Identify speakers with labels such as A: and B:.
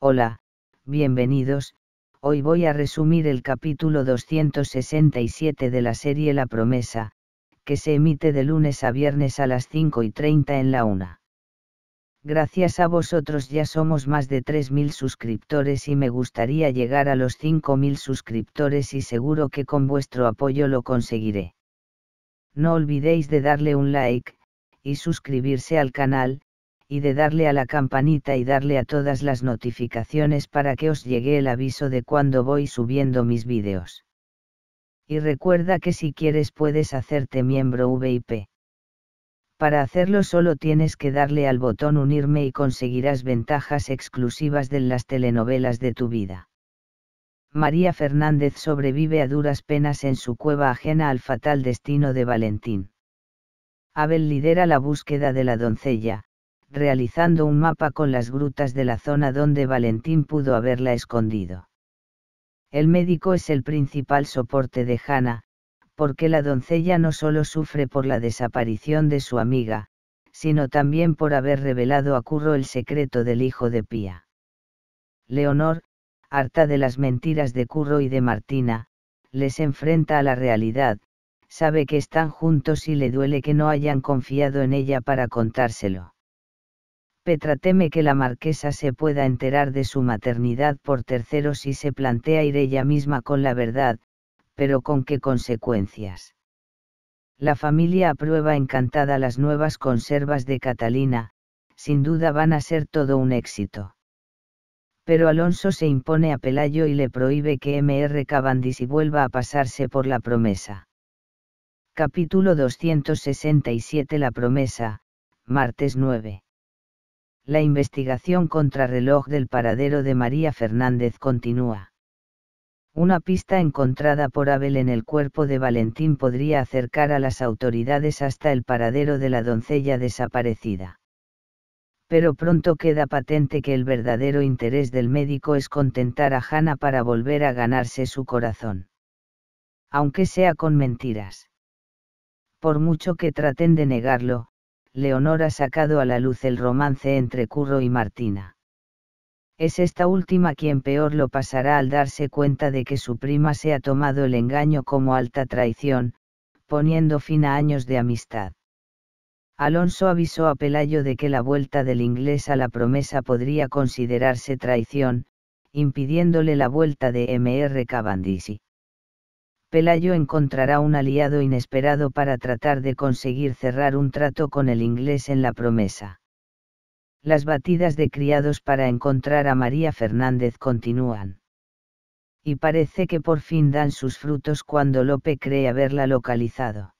A: Hola, bienvenidos, hoy voy a resumir el capítulo 267 de la serie La Promesa, que se emite de lunes a viernes a las 5 y 30 en la 1. Gracias a vosotros ya somos más de 3.000 suscriptores y me gustaría llegar a los 5.000 suscriptores y seguro que con vuestro apoyo lo conseguiré. No olvidéis de darle un like, y suscribirse al canal, y de darle a la campanita y darle a todas las notificaciones para que os llegue el aviso de cuando voy subiendo mis vídeos. Y recuerda que si quieres puedes hacerte miembro VIP. Para hacerlo solo tienes que darle al botón unirme y conseguirás ventajas exclusivas de las telenovelas de tu vida. María Fernández sobrevive a duras penas en su cueva ajena al fatal destino de Valentín. Abel lidera la búsqueda de la doncella, realizando un mapa con las grutas de la zona donde Valentín pudo haberla escondido. El médico es el principal soporte de Hannah, porque la doncella no solo sufre por la desaparición de su amiga, sino también por haber revelado a Curro el secreto del hijo de Pía. Leonor, harta de las mentiras de Curro y de Martina, les enfrenta a la realidad, sabe que están juntos y le duele que no hayan confiado en ella para contárselo. Petra teme que la marquesa se pueda enterar de su maternidad por terceros y se plantea ir ella misma con la verdad, pero con qué consecuencias. La familia aprueba encantada las nuevas conservas de Catalina, sin duda van a ser todo un éxito. Pero Alonso se impone a Pelayo y le prohíbe que Mr. y vuelva a pasarse por la promesa. Capítulo 267 La promesa, martes 9 la investigación contrarreloj del paradero de María Fernández continúa. Una pista encontrada por Abel en el cuerpo de Valentín podría acercar a las autoridades hasta el paradero de la doncella desaparecida. Pero pronto queda patente que el verdadero interés del médico es contentar a Hannah para volver a ganarse su corazón. Aunque sea con mentiras. Por mucho que traten de negarlo, Leonor ha sacado a la luz el romance entre Curro y Martina. Es esta última quien peor lo pasará al darse cuenta de que su prima se ha tomado el engaño como alta traición, poniendo fin a años de amistad. Alonso avisó a Pelayo de que la vuelta del inglés a la promesa podría considerarse traición, impidiéndole la vuelta de Mr. Cavendish. Pelayo encontrará un aliado inesperado para tratar de conseguir cerrar un trato con el inglés en la promesa. Las batidas de criados para encontrar a María Fernández continúan. Y parece que por fin dan sus frutos cuando Lope cree haberla localizado.